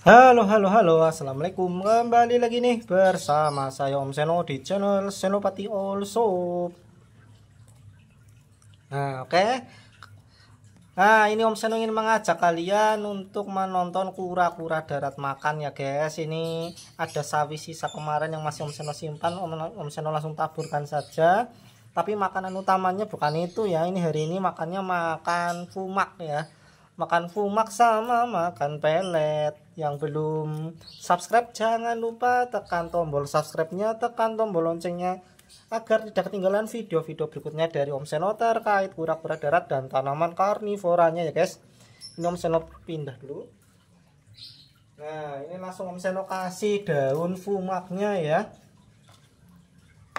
Halo halo halo assalamualaikum kembali lagi nih bersama saya Om Seno di channel Senopati All Soap Nah oke okay. Nah ini Om Seno ingin mengajak kalian untuk menonton kura-kura darat makan ya guys Ini ada sawi sisa kemarin yang masih Om Seno simpan Om, Om Seno langsung taburkan saja Tapi makanan utamanya bukan itu ya Ini hari ini makannya makan fumak ya makan fumak sama makan pelet yang belum subscribe jangan lupa tekan tombol subscribe-nya tekan tombol loncengnya agar tidak ketinggalan video-video berikutnya dari Om Seno terkait kura-kura darat dan tanaman karnivoranya ya guys ini Om Seno pindah dulu nah ini langsung Om Seno kasih daun fumaknya ya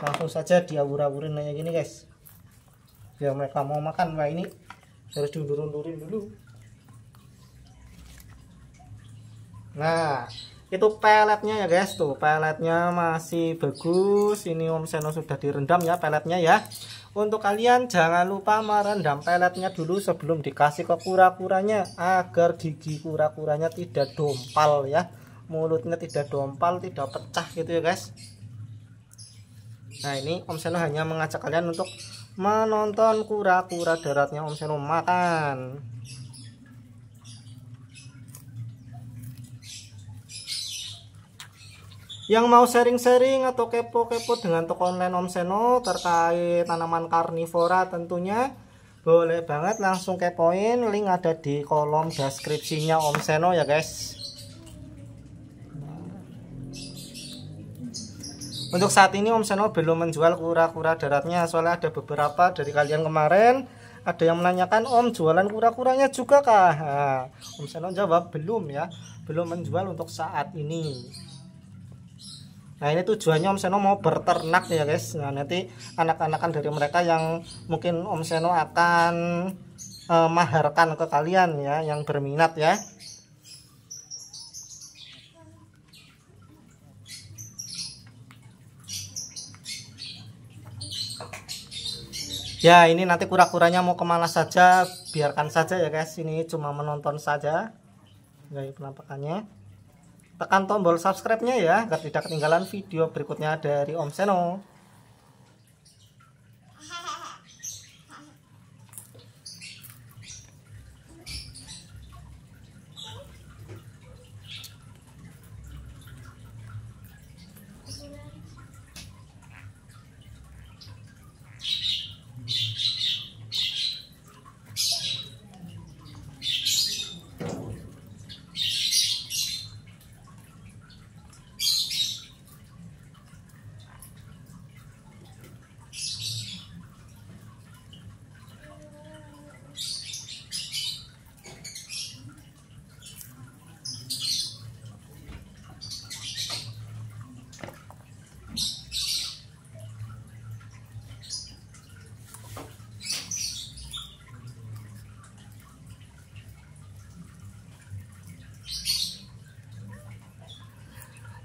langsung saja diawur-awurin aja gini guys biar mereka mau makan nah ini harus diundur-undurin dulu Nah, itu peletnya ya guys tuh peletnya masih bagus ini Om Seno sudah direndam ya peletnya ya untuk kalian jangan lupa merendam peletnya dulu sebelum dikasih ke kura-kuranya agar gigi kura-kuranya tidak dompal ya mulutnya tidak dompal tidak pecah gitu ya guys nah ini Om Seno hanya mengajak kalian untuk menonton kura-kura daratnya Om Seno makan yang mau sharing-sharing atau kepo-kepo dengan toko online Om Seno terkait tanaman karnivora tentunya boleh banget langsung kepoin link ada di kolom deskripsinya Om Seno ya guys untuk saat ini Om Seno belum menjual kura-kura daratnya soalnya ada beberapa dari kalian kemarin ada yang menanyakan Om jualan kura-kuranya juga kah nah, Om Seno jawab belum ya belum menjual untuk saat ini Nah ini tujuannya Om Seno mau berternak ya guys. Nah nanti anak-anakan dari mereka yang mungkin Om Seno akan eh, maharkan ke kalian ya yang berminat ya. Ya ini nanti kura-kuranya mau kemana saja biarkan saja ya guys. Ini cuma menonton saja dari ya, penampakannya tekan tombol subscribe-nya ya agar tidak ketinggalan video berikutnya dari Om Seno.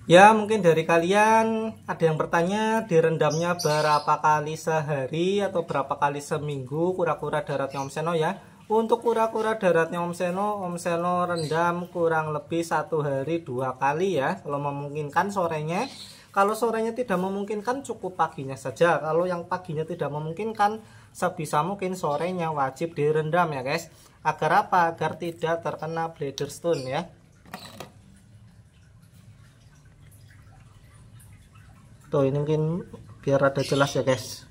Ya mungkin dari kalian ada yang bertanya direndamnya berapa kali sehari atau berapa kali seminggu kura-kura daratnya Om Seno ya Untuk kura-kura daratnya Om Seno, Om Seno rendam kurang lebih satu hari dua kali ya Kalau memungkinkan sorenya Kalau sorenya tidak memungkinkan cukup paginya saja Kalau yang paginya tidak memungkinkan sebisa mungkin sorenya wajib direndam ya guys Agar apa? Agar tidak terkena bladder stone ya tuh ini mungkin biar ada jelas ya guys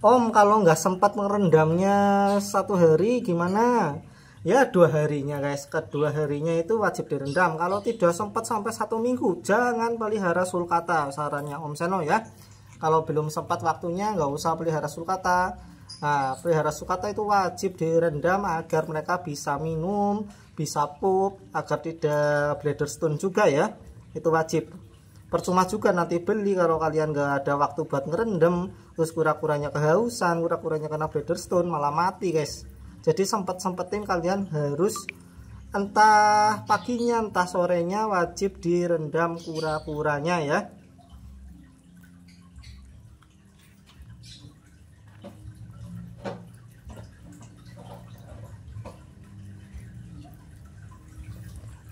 Om kalau nggak sempat merendamnya satu hari gimana ya dua harinya guys kedua harinya itu wajib direndam kalau tidak sempat sampai satu minggu jangan pelihara sulcata sarannya Om Seno ya kalau belum sempat waktunya nggak usah pelihara sulcata nah pelihara sulcata itu wajib direndam agar mereka bisa minum bisa pup agar tidak bladder stone juga ya itu wajib percuma juga nanti beli kalau kalian nggak ada waktu buat ngerendam terus kura-kuranya kehausan kura-kuranya kena bladder stone malah mati guys jadi sempat sempetin kalian harus entah paginya entah sorenya wajib direndam kura-kuranya ya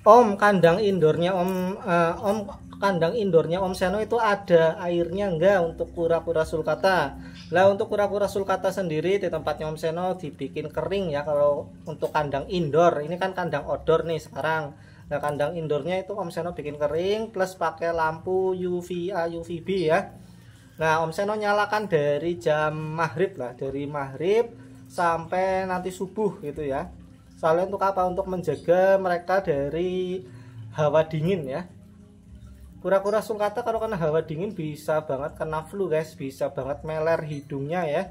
Om kandang indoornya Om uh, Om kandang indoornya Om Seno itu ada airnya enggak untuk kura-kura sulcata. Lah untuk kura-kura sulcata sendiri di tempatnya Om Seno dibikin kering ya kalau untuk kandang indoor. Ini kan kandang outdoor nih sekarang. Nah kandang indoornya itu Om Seno bikin kering plus pakai lampu UVA UVB ya. Nah Om Seno nyalakan dari jam maghrib lah dari maghrib sampai nanti subuh gitu ya soalnya untuk apa untuk menjaga mereka dari hawa dingin ya kura-kura sungkata kalau kena hawa dingin bisa banget kena flu guys bisa banget meler hidungnya ya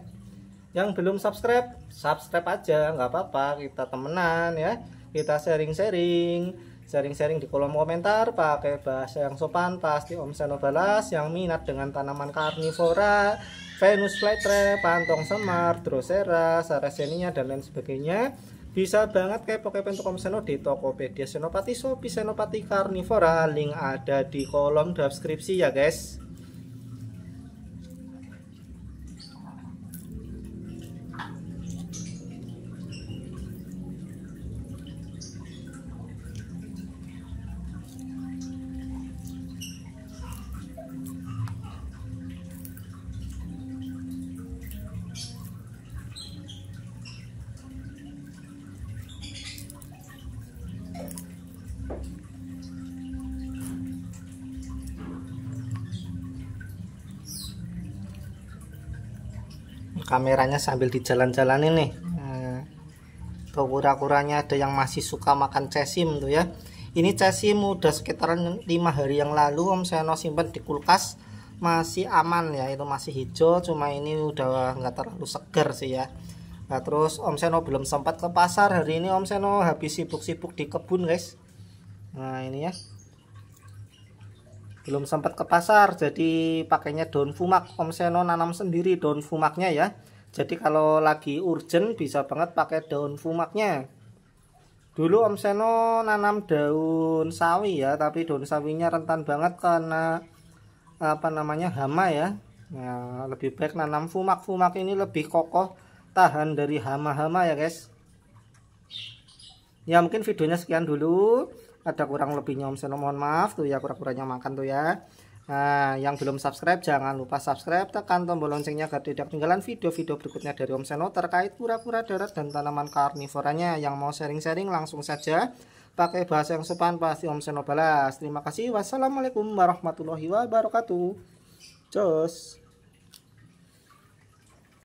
yang belum subscribe subscribe aja nggak apa-apa kita temenan ya kita sharing-sharing sharing-sharing di kolom komentar pakai bahasa yang sopan pasti Om Seno balas yang minat dengan tanaman karnivora Venus flytrap, pantong semar, drosera, sarasenia dan lain sebagainya bisa banget kayak kepo tukom Seno di Tokopedia Senopati Shopee Senopati Carnivora. Link ada di kolom deskripsi ya guys. kameranya sambil di jalan-jalan ini nah, kura-kuranya ada yang masih suka makan cesim tuh ya ini cesim udah sekitaran lima hari yang lalu om seno simpan di kulkas masih aman ya itu masih hijau cuma ini udah nggak terlalu seger sih ya nah terus om seno belum sempat ke pasar hari ini om seno habis sibuk-sibuk di kebun guys nah ini ya belum sempat ke pasar jadi pakainya daun fumak Om Seno nanam sendiri daun fumaknya ya jadi kalau lagi urgent bisa banget pakai daun fumaknya dulu Om Seno nanam daun sawi ya tapi daun sawinya rentan banget karena apa namanya hama ya nah, lebih baik nanam fumak fumak ini lebih kokoh tahan dari hama-hama ya guys ya mungkin videonya sekian dulu ada kurang lebihnya Om Seno mohon maaf tuh ya kurang-kurangnya makan tuh ya Nah, yang belum subscribe jangan lupa subscribe, tekan tombol loncengnya agar tidak ketinggalan video-video berikutnya dari Om Seno terkait pura-pura darat dan tanaman karnivoranya. Yang mau sharing-sharing langsung saja pakai bahasa yang sopan pasti Om Seno balas. Terima kasih. Wassalamualaikum warahmatullahi wabarakatuh. Cus.